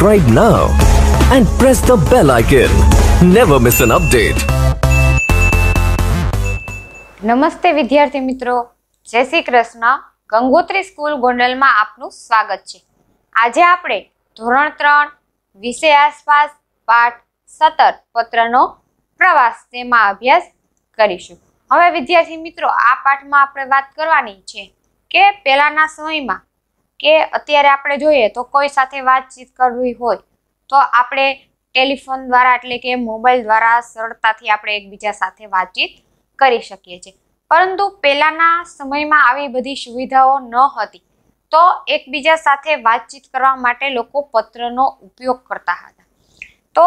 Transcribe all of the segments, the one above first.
subscribe now and press the bell icon. Never miss an update. નમસ્તે વિદ્યાર્થી મિત્રો જય શ્રી કૃષ્ણ ગંગોત્રી સ્કૂલ ગોંડલમાં આપનું સ્વાગત છે આજે આપણે ધોરણ ત્રણ વિષય આસપાસ પાઠ સત્તર પત્રનો પ્રવાસ તેમાં અભ્યાસ કરીશું હવે વિદ્યાર્થી મિત્રો આ પાઠમાં આપણે વાત કરવાની છે કે પહેલાંના સમયમાં કે અત્યારે આપણે જોઈએ તો કોઈ સાથે વાતચીત કરવી હોય તો આપણે ટેલિફોન દ્વારા એટલે કે મોબાઈલ દ્વારા સરળતાથી આપણે એકબીજા સાથે વાતચીત કરી શકીએ છીએ પરંતુ પહેલાંના સમયમાં આવી બધી સુવિધાઓ ન હતી તો એકબીજા સાથે વાતચીત કરવા માટે લોકો પત્રનો ઉપયોગ કરતા હતા તો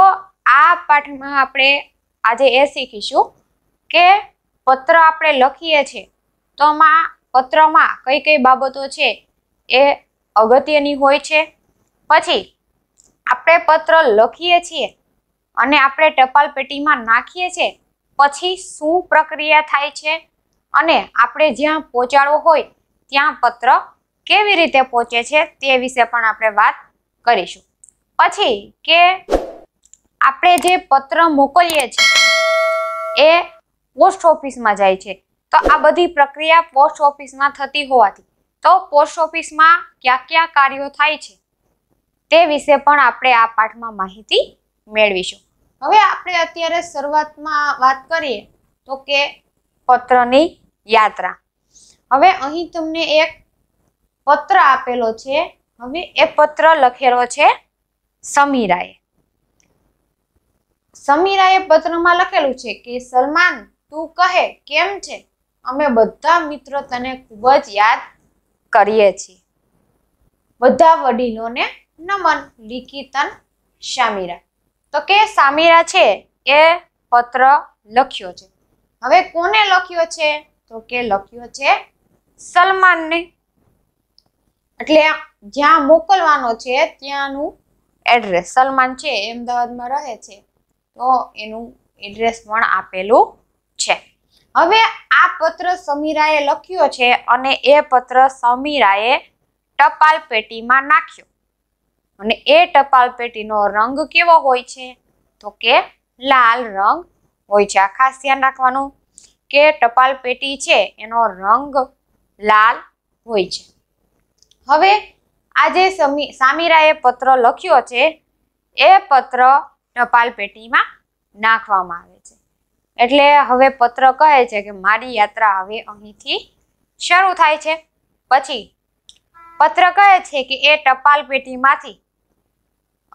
આ પાઠમાં આપણે આજે એ શીખીશું કે પત્ર આપણે લખીએ છીએ તો પત્રમાં કઈ કઈ બાબતો છે એ અગત્યની હોય છે પછી આપણે પત્ર લખીએ છીએ અને આપણે ટપાલ પેટીમાં નાખીએ છીએ પછી શું પ્રક્રિયા થાય છે અને આપણે જ્યાં પહોંચાડવો હોય ત્યાં પત્ર કેવી રીતે પહોંચે છે તે વિશે પણ આપણે વાત કરીશું પછી કે આપણે જે પત્ર મોકલીએ છીએ એ પોસ્ટ ઓફિસમાં જાય છે તો આ બધી પ્રક્રિયા પોસ્ટ ઓફિસમાં થતી હોવાથી તો પોસ્ટ ઓફિસમાં કયા કયા કાર્યો થાય છે તે વિશે પણ આપણે આ પાઠમાં માહિતી મેળવીશું હવે આપણે અત્યારે શરૂઆતમાં વાત કરીએ તો કે પત્રની યાત્રા હવે અહીં તમને એક પત્ર આપેલો છે હવે એ પત્ર લખેલો છે સમીરાએ સમીરાએ પત્રમાં લખેલું છે કે સલમાન તું કહે કેમ છે અમે બધા મિત્રો તને ખૂબ જ યાદ કરીએ છીએ બધા વડીલોને નમન લિખિતન શામીરા તો કે શામીરા છે એ પત્ર લખ્યો છે હવે કોને લખ્યો છે તો કે લખ્યો છે સલમાનને એટલે જ્યાં મોકલવાનો છે ત્યાંનું એડ્રેસ સલમાન છે અમદાવાદમાં રહે છે તો એનું એડ્રેસ પણ આપેલું છે હવે આ પત્ર સમીરાએ લખ્યો છે અને એ પત્ર સમીરાએ ટપાલ પેટીમાં નાખ્યો અને એ ટપાલ પેટીનો રંગ કેવો હોય છે તો કે લાલ રંગ હોય છે આ ખાસ ધ્યાન રાખવાનું કે ટપાલ પેટી છે એનો રંગ લાલ હોય છે હવે આજે સમી સામીરાએ પત્ર લખ્યો છે એ પત્ર ટપાલ પેટીમાં નાખવામાં આવે છે એટલે હવે પત્ર કહે છે કે મારી યાત્રા હવે અહીંથી શરૂ થાય છે પછી પત્ર કહે છે કે એ ટપાલ પેટીમાંથી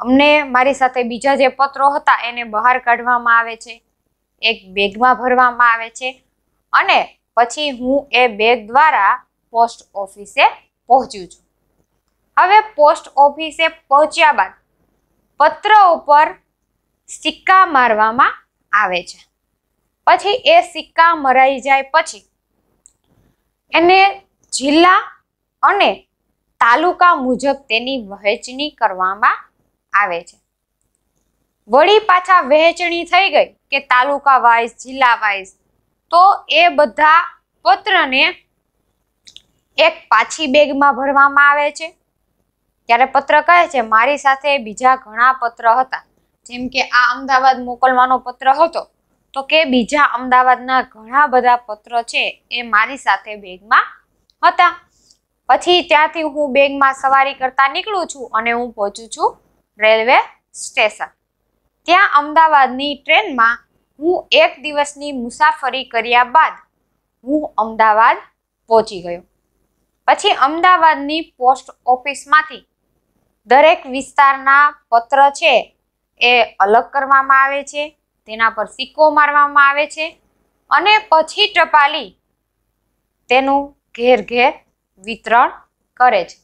અમને મારી સાથે બીજા જે પત્રો હતા એને બહાર કાઢવામાં આવે છે એક બેગમાં ભરવામાં આવે છે અને પછી હું એ બેગ દ્વારા પોસ્ટ ઓફિસે પહોંચું છું હવે પોસ્ટ ઓફિસે પહોંચ્યા બાદ પત્ર ઉપર સિક્કા મારવામાં આવે છે પછી એ સિક્કા મરાઈ જાય પછી એને જિલ્લા અને તાલુકા મુજબ તેની વહેંચણી કરવામાં આવે છે વળી પાછા વહેંચણી થઈ ગઈ કે તાલુકા વાઇઝ જિલ્લા વાઇઝ તો એ બધા પત્રને એક પાછી બેગમાં ભરવામાં આવે છે ત્યારે પત્ર કહે છે મારી સાથે બીજા ઘણા પત્ર હતા જેમ કે આ અમદાવાદ મોકલવાનો પત્ર હતો તો કે બીજા અમદાવાદના ઘણા બધા પત્રો છે એ મારી સાથે બેગમાં હતા પછી ત્યાંથી હું બેગમાં સવારી કરતા નીકળું છું અને હું પહોંચું છું રેલવે સ્ટેશન ત્યાં અમદાવાદની ટ્રેનમાં હું એક દિવસની મુસાફરી કર્યા બાદ હું અમદાવાદ પહોંચી ગયો પછી અમદાવાદની પોસ્ટ ઓફિસમાંથી દરેક વિસ્તારના પત્ર છે એ અલગ કરવામાં આવે છે તેના પર સિક્કો મારવામાં આવે છે અને પછી ટપાલી તેનું ઘેર ઘેર વિતરણ કરે છે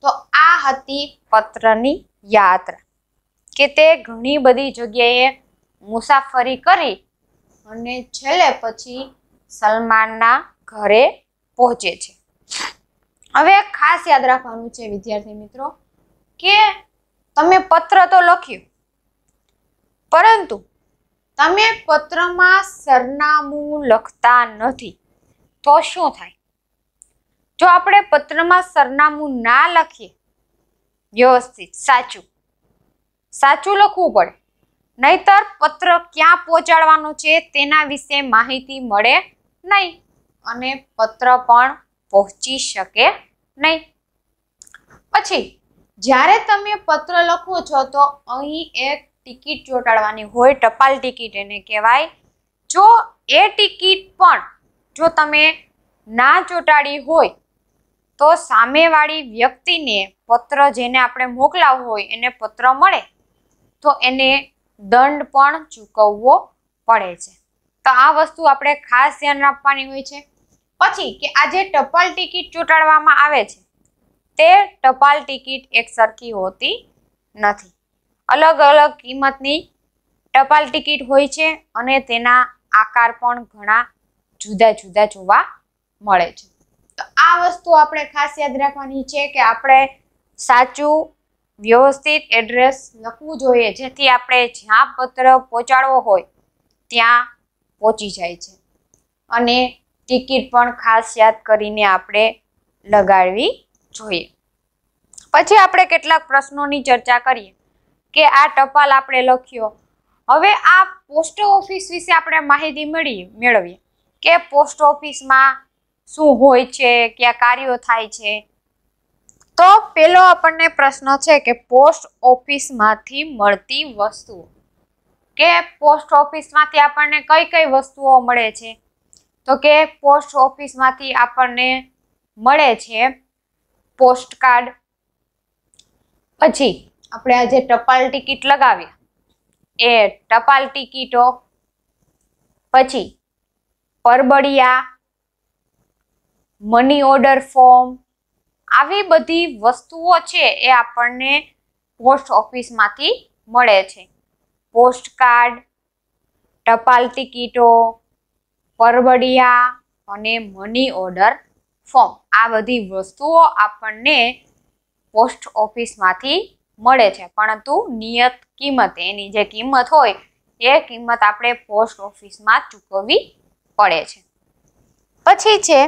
તો આ હતી પત્રની યાત્રા કે તે ઘણી બધી જગ્યાએ મુસાફરી કરી અને છેલ્લે પછી સલમાનના ઘરે પહોંચે છે હવે ખાસ યાદ રાખવાનું છે વિદ્યાર્થી મિત્રો કે તમે પત્ર તો લખ્યું પરંતુ તમે પત્રમાં સરનામું લખતા નથી તો શું થાય જો આપણે પત્રમાં સરનામું ના લખીએ વ્યવસ્થિત સાચું સાચું લખવું પડે નહીતર પત્ર ક્યાં પહોંચાડવાનો છે તેના વિશે માહિતી મળે નહીં અને પત્ર પણ પહોંચી શકે નહીં પછી જ્યારે તમે પત્ર લખો છો તો અહીં એક ટિકિટ ચોંટાડવાની હોય ટપાલ ટિકિટ એને કહેવાય જો એ ટિકિટ પણ જો તમે ના ચોંટાડી હોય તો સામેવાળી વ્યક્તિને પત્ર જેને આપણે મોકલાવવો હોય એને પત્ર મળે તો એને દંડ પણ ચૂકવવો પડે છે તો આ વસ્તુ આપણે ખાસ ધ્યાન રાખવાની હોય છે પછી કે આ જે ટપાલ ટિકિટ ચોંટાડવામાં આવે છે તે ટપાલ ટિકિટ એક સરખી હોતી નથી અલગ અલગ કિંમતની ટપાલ ટિકિટ હોય છે અને તેના આકાર પણ ઘણા જુદા જુદા જોવા મળે છે તો આ વસ્તુ આપણે ખાસ યાદ રાખવાની છે કે આપણે સાચું વ્યવસ્થિત એડ્રેસ લખવું જોઈએ જેથી આપણે જ્યાં પત્ર પહોંચાડવો હોય ત્યાં પહોંચી જાય છે અને ટિકિટ પણ ખાસ યાદ કરીને આપણે લગાડવી જોઈએ પછી આપણે કેટલાક પ્રશ્નોની ચર્ચા કરીએ કે આ ટપાલ આપણે લખ્યો હવે આ પોસ્ટ ઓફિસ વિશે આપણે માહિતી મળી મેળવીએ કે પોસ્ટ ઓફિસમાં શું હોય છે ક્યાં કાર્યો થાય છે તો પેલો આપણને પ્રશ્ન છે કે પોસ્ટ ઓફિસમાંથી મળતી વસ્તુઓ કે પોસ્ટ ઓફિસમાંથી આપણને કઈ કઈ વસ્તુઓ મળે છે તો કે પોસ્ટ ઓફિસમાંથી આપણને મળે છે પોસ્ટ કાર્ડ પછી આપણે આજે ટપાલ ટિકિટ લગાવી એ ટપાલ ટિકિટો પછી પરબડિયા મની ઓર્ડર ફોર્મ આવી બધી વસ્તુઓ છે એ આપણને પોસ્ટ ઓફિસમાંથી મળે છે પોસ્ટ કાર્ડ ટપાલ ટિકિટો પરબડિયા અને મની ઓર્ડર ફોર્મ આ બધી વસ્તુઓ આપણને પોસ્ટ ઓફિસમાંથી મળે છે પરંતુ નિયત કિંમત એની જે કિંમત હોય એ કિંમત આપણે પોસ્ટ ઓફિસમાં ચૂકવવી પડે છે પછી છે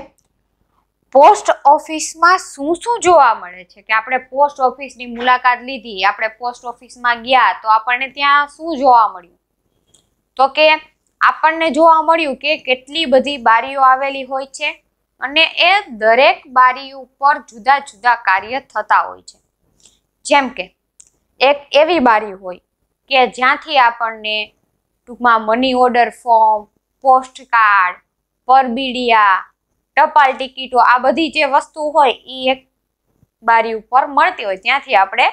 પોસ્ટ ઓફિસમાં શું શું જોવા મળે છે કે આપણે પોસ્ટ ઓફિસની મુલાકાત લીધી આપણે પોસ્ટ ઓફિસમાં ગયા તો આપણને ત્યાં શું જોવા મળ્યું તો કે આપણને જોવા મળ્યું કે કેટલી બધી બારીઓ આવેલી હોય છે અને એ દરેક બારી ઉપર જુદા જુદા કાર્ય થતા હોય છે જેમ કે એક એવી બારી હોય કે જ્યાંથી આપણને ટૂંકમાં money order form post card પરબીડિયા ટપાલ ટિકિટો આ બધી જે વસ્તુ હોય એ એક બારી ઉપર મળતી હોય ત્યાંથી આપણે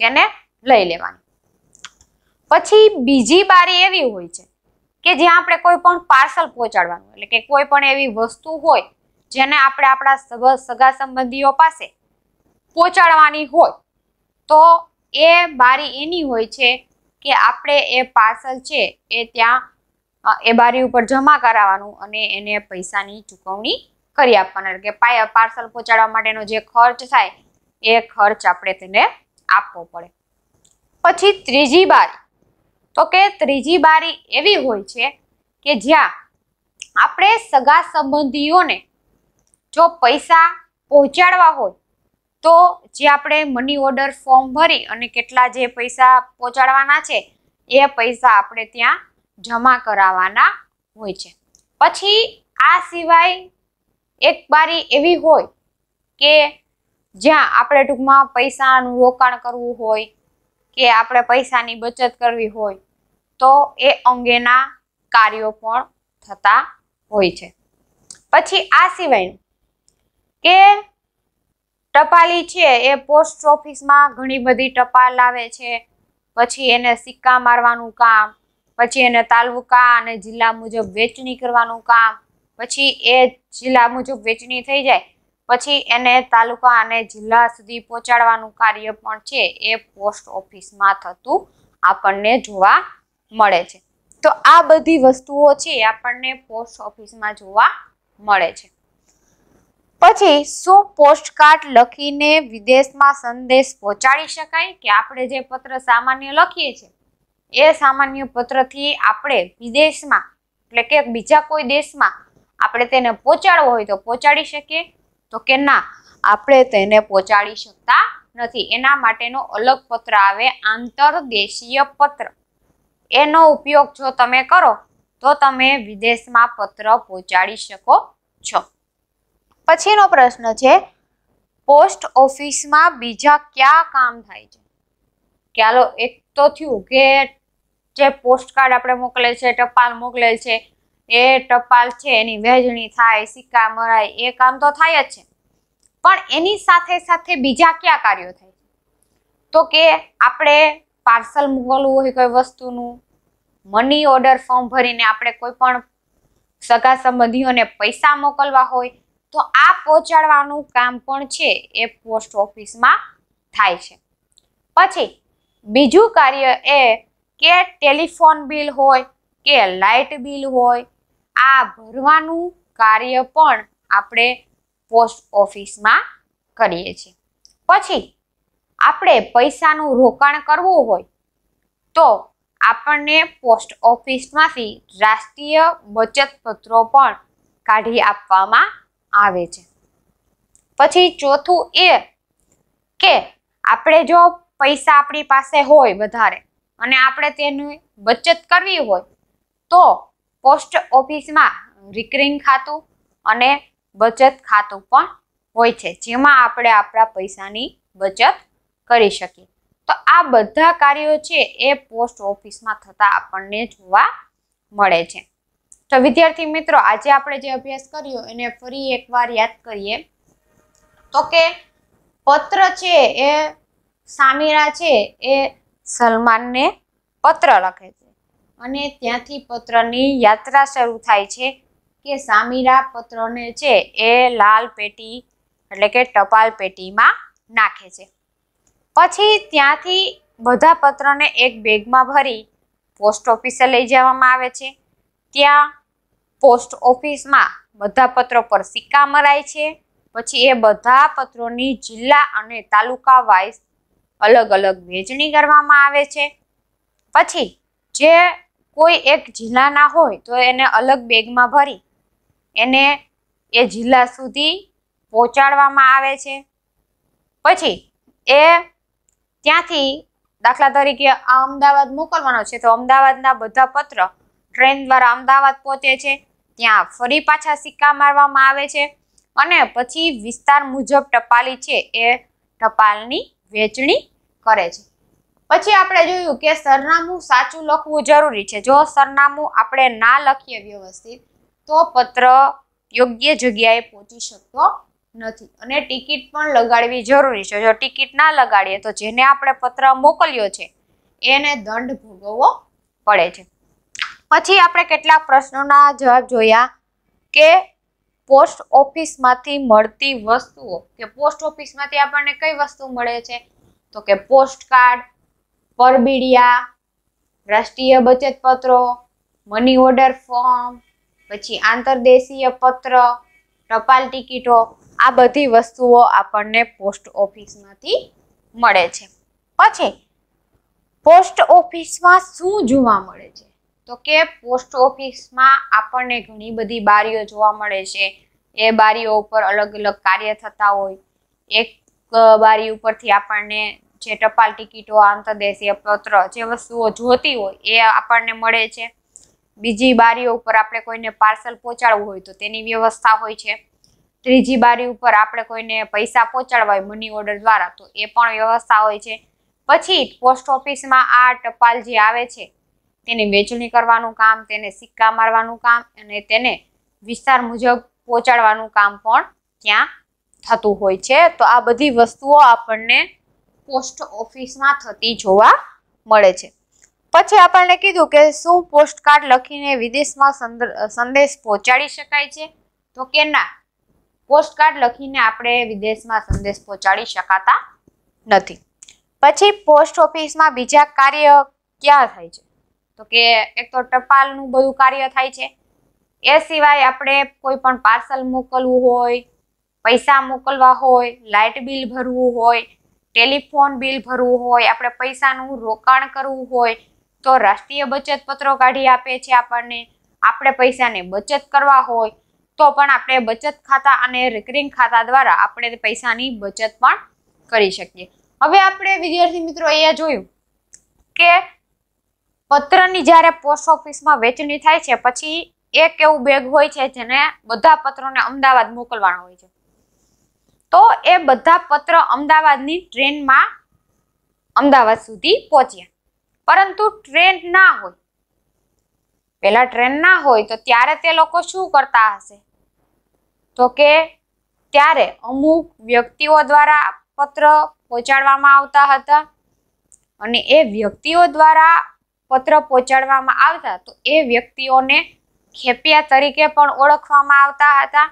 તેને લઈ લેવાની પછી બીજી બારી એવી હોય છે કે જ્યાં આપણે કોઈ પણ પાર્સલ પહોંચાડવાનું એટલે કે કોઈ પણ એવી વસ્તુ હોય જેને આપણે આપણા સગા સંબંધીઓ પાસે પહોંચાડવાની હોય તો એ બારી એની હોય છે કે આપણે એ પાર્સલ છે એ ત્યાં એ બારી ઉપર જમા કરાવવાનું અને એને પૈસાની ચૂકવણી કરી આપવાના એટલે કે પાર્સલ પહોંચાડવા માટેનો જે ખર્ચ થાય એ ખર્ચ આપણે તેને આપવો પડે પછી ત્રીજી બારી તો કે ત્રીજી બારી એવી હોય છે કે જ્યાં આપણે સગા સંબંધીઓને જો પૈસા પહોંચાડવા હોય તો જે આપણે મની ઓર્ડર ફોર્મ ભરી અને કેટલા જે પૈસા પહોંચાડવાના છે એ પૈસા આપણે ત્યાં જમા કરાવવાના હોય છે પછી આ સિવાય એક બારી એવી હોય કે જ્યાં આપણે ટૂંકમાં પૈસાનું રોકાણ કરવું હોય કે આપણે પૈસાની બચત કરવી હોય તો એ અંગેના કાર્યો પણ થતા હોય છે પછી આ સિવાય કે ટપાલી છે એ પોસ્ટ ઓફિસમાં ઘણી બધી ટપાલ આવે છે પછી એને સિક્કા મારવાનું કામ પછી એને તાલુકા અને જિલ્લા મુજબ વેચણી કરવાનું કામ પછી એ જિલ્લા મુજબ વેચણી થઈ જાય પછી એને તાલુકા અને જિલ્લા સુધી પહોંચાડવાનું કાર્ય પણ છે એ પોસ્ટ ઓફિસમાં થતું આપણને જોવા મળે છે તો આ બધી વસ્તુઓ છે આપણને પોસ્ટ ઓફિસમાં જોવા મળે છે પછી શું પોસ્ટકાર્ડ લખીને વિદેશમાં સંદેશ પહોંચાડી શકાય કે આપણે જે પત્ર સામાન્ય લખીએ છીએ એ સામાન્ય પત્રથી આપણે વિદેશમાં એટલે કે બીજા કોઈ દેશમાં આપણે તેને પહોંચાડવો હોય તો પહોંચાડી શકીએ તો કે ના આપણે તેને પહોંચાડી શકતા નથી એના માટેનો અલગ પત્ર આવે આંતરદેશીય પત્ર એનો ઉપયોગ જો તમે કરો તો તમે વિદેશમાં પત્ર પહોંચાડી શકો છો પછીનો પ્રશ્ન છે પોસ્ટ ઓફિસમાં બીજા કયા કામ થાય છે ચાલો એક તો થયું કે જે પોસ્ટ કાર્ડ આપણે મોકલે છે ટપાલ મોકલે છે એ ટપાલ છે એની વહેંચણી થાય સિક્કા મરાય એ કામ તો થાય જ છે પણ એની સાથે સાથે બીજા કયા કાર્યો થાય છે તો કે આપણે પાર્સલ મોકલવું હોય કોઈ વસ્તુનું મની ઓર્ડર ફોર્મ ભરીને આપણે કોઈ પણ સગા સંબંધીઓને પૈસા મોકલવા હોય તો આ પહોંચાડવાનું કામ પણ છે એ પોસ્ટ ઓફિસમાં થાય છે પછી બીજું કાર્ય એ કે ટેલિફોન બિલ હોય કે લાઇટ બિલ હોય આ ભરવાનું કાર્ય પણ આપણે પોસ્ટ ઓફિસમાં કરીએ છીએ પછી આપણે પૈસાનું રોકાણ કરવું હોય તો આપણને પોસ્ટ ઓફિસમાંથી રાષ્ટ્રીય બચત પત્રો પણ કાઢી આપવામાં આવે છે પછી ચોથું એ કે આપણે જો પૈસા આપણી પાસે હોય વધારે અને આપણે તેની બચત કરવી હોય તો પોસ્ટ ઓફિસમાં રિકરિંગ ખાતું અને બચત ખાતું પણ હોય છે જેમાં આપણે આપણા પૈસાની બચત કરી શકીએ તો આ બધા કાર્યો છે એ પોસ્ટ ઓફિસમાં થતા આપણને જોવા મળે છે તો વિદ્યાર્થી મિત્રો આજે આપણે જે અભ્યાસ કર્યો એને ફરી એકવાર યાદ કરીએ તો કે પત્ર છે એ સામીરા છે એ સલમાનને પત્ર લખે છે અને ત્યાંથી પત્રની યાત્રા શરૂ થાય છે કે સામીરા પત્રને છે એ લાલ પેટી એટલે કે ટપાલ પેટીમાં નાખે છે પછી ત્યાંથી બધા પત્રને એક બેગમાં ભરી પોસ્ટ ઓફિસે લઈ જવામાં આવે છે ત્યાં પોસ્ટ ઓફિસમાં બધા પત્રો પર સિક્કા મરાય છે પછી એ બધા પત્રોની જિલ્લા અને તાલુકા વાઇઝ અલગ અલગ વહેંચણી કરવામાં આવે છે પછી જે કોઈ એક જિલ્લાના હોય તો એને અલગ બેગમાં ભરી એને એ જિલ્લા સુધી પહોંચાડવામાં આવે છે પછી એ ત્યાંથી દાખલા તરીકે આ અમદાવાદ મોકલવાનો છે તો અમદાવાદના બધા પત્ર ટ્રેન દ્વારા અમદાવાદ પહોંચે છે ત્યાં ફરી પાછા સિક્કા મારવામાં આવે છે અને પછી વિસ્તાર મુજબ ટપાલી છે એ ટપાલની વહેંચણી કરે છે પછી આપણે જોયું કે સરનામું સાચું લખવું જરૂરી છે જો સરનામું આપણે ના લખીએ વ્યવસ્થિત તો પત્ર યોગ્ય જગ્યાએ પહોંચી શકતો નથી અને ટિકિટ પણ લગાડવી જરૂરી છે જો ટિકિટ ના લગાડીએ તો જેને આપણે પત્ર મોકલ્યો છે એને દંડ ભોગવવો પડે છે પછી આપણે કેટલાક પ્રશ્નોના જવાબ જોયા કે પોસ્ટ ઓફિસમાંથી મળતી વસ્તુઓ કે પોસ્ટ ઓફિસમાંથી આપણને કઈ વસ્તુ મળે છે તો કે પોસ્ટ કાર્ડ પરબીડિયા રાષ્ટ્રીય બચત પત્રો મની ઓર્ડર ફોર્મ પછી આંતરદેશીય પત્ર ટપાલ ટિકિટો આ બધી વસ્તુઓ આપણને પોસ્ટ ઓફિસમાંથી મળે છે પછી પોસ્ટ ઓફિસમાં શું જોવા મળે છે તો કે પોસ્ટ ઓફિસમાં આપણને ઘણી બધી બારીઓ જોવા મળે છે એ બારીઓ ઉપર અલગ અલગ કાર્ય થતા હોય એક બારી ઉપરથી આપણને જે ટપાલ ટિકિટો આંતરદેશીય પત્ર જે વસ્તુઓ જોતી હોય એ આપણને મળે છે બીજી બારીઓ ઉપર આપણે કોઈને પાર્સલ પહોંચાડવું હોય તો તેની વ્યવસ્થા હોય છે ત્રીજી બારી ઉપર આપણે કોઈને પૈસા પહોંચાડવા હોય મની ઓર્ડર દ્વારા તો એ પણ વ્યવસ્થા હોય છે પછી પોસ્ટ ઓફિસમાં આ ટપાલ જે આવે છે તેની વેચણી કરવાનું કામ તેને સિક્કા મારવાનું કામ અને તેને વિસ્તાર મુજબ પહોંચાડવાનું કામ પણ ત્યાં થતું હોય છે તો આ બધી વસ્તુઓ આપણને પોસ્ટ ઓફિસમાં થતી જોવા મળે છે પછી આપણને કીધું કે શું પોસ્ટકાર્ડ લખીને વિદેશમાં સંદેશ પહોંચાડી શકાય છે તો કે ના પોસ્ટકાર્ડ લખીને આપણે વિદેશમાં સંદેશ પહોંચાડી શકાતા નથી પછી પોસ્ટ ઓફિસમાં બીજા કાર્ય ક્યાં થાય છે તો કે એક તો ટપાલનું બધું કાર્ય થાય છે એ સિવાય આપણે કોઈ પણ પાર્સલ મોકલવું હોય પૈસા મોકલવા હોય લાઇટ બિલ ભરવું હોય ટેલિફોન બિલ ભરવું હોય આપણે પૈસાનું રોકાણ કરવું હોય તો રાષ્ટ્રીય બચત પત્રો કાઢી આપે છે આપણને આપણે પૈસાને બચત કરવા હોય તો પણ આપણે બચત ખાતા અને રિકરિંગ ખાતા દ્વારા આપણે પૈસાની બચત પણ કરી શકીએ હવે આપણે વિદ્યાર્થી મિત્રો એ જોયું કે પત્રની જ્યારે પોસ્ટ ઓફિસમાં વેચણી થાય છે પછી એક એવું બેગ હોય છે જેને બધા પત્રોને અમદાવાદ મોકલવાનો હોય છે તો એ બધા પત્ર અમદાવાદની ટ્રેનમાં અમદાવાદ સુધી પહોંચ્યા પરંતુ ટ્રેન ના હોય પેલા ટ્રેન ના હોય તો ત્યારે તે લોકો શું કરતા હશે તો કે ત્યારે અમુક વ્યક્તિઓ દ્વારા પત્ર પહોંચાડવામાં આવતા હતા અને એ વ્યક્તિઓ દ્વારા પત્ર પહોંચાડવામાં આવતા તો એ વ્યક્તિઓને ખેપિયા તરીકે પણ ઓળખવામાં આવતા હતા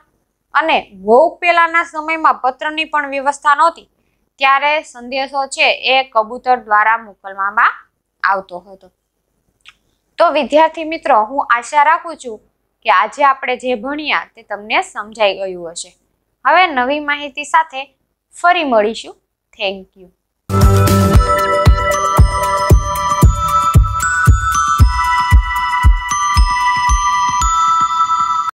અને બહુ પહેલાંના સમયમાં પત્રની પણ વ્યવસ્થા નહોતી ત્યારે સંદેશો છે એ કબૂતર દ્વારા મોકલવામાં આવતો હતો તો વિદ્યાર્થી મિત્રો હું આશા રાખું છું કે આજે આપણે જે ભણ્યા તે તમને સમજાઈ ગયું હશે હવે નવી માહિતી સાથે ફરી મળીશું થેન્ક યુ